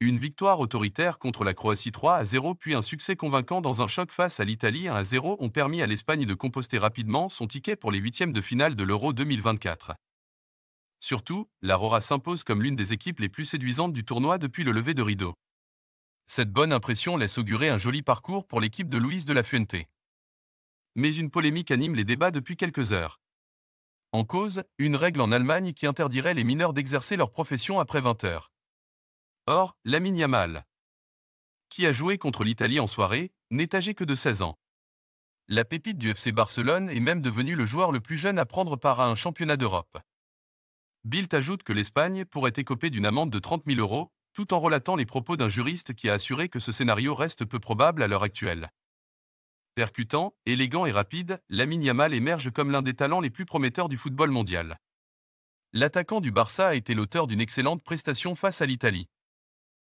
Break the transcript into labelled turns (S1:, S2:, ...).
S1: Une victoire autoritaire contre la Croatie 3 à 0 puis un succès convaincant dans un choc face à l'Italie 1 à 0 ont permis à l'Espagne de composter rapidement son ticket pour les huitièmes de finale de l'Euro 2024. Surtout, l'Aurora s'impose comme l'une des équipes les plus séduisantes du tournoi depuis le lever de rideau. Cette bonne impression laisse augurer un joli parcours pour l'équipe de Luis de la Fuente. Mais une polémique anime les débats depuis quelques heures. En cause, une règle en Allemagne qui interdirait les mineurs d'exercer leur profession après 20 heures. Or, Lamine Yamal, qui a joué contre l'Italie en soirée, n'est âgé que de 16 ans. La pépite du FC Barcelone est même devenue le joueur le plus jeune à prendre part à un championnat d'Europe. Bilt ajoute que l'Espagne pourrait écoper d'une amende de 30 000 euros, tout en relatant les propos d'un juriste qui a assuré que ce scénario reste peu probable à l'heure actuelle. Percutant, élégant et rapide, Lamine Yamal émerge comme l'un des talents les plus prometteurs du football mondial. L'attaquant du Barça a été l'auteur d'une excellente prestation face à l'Italie.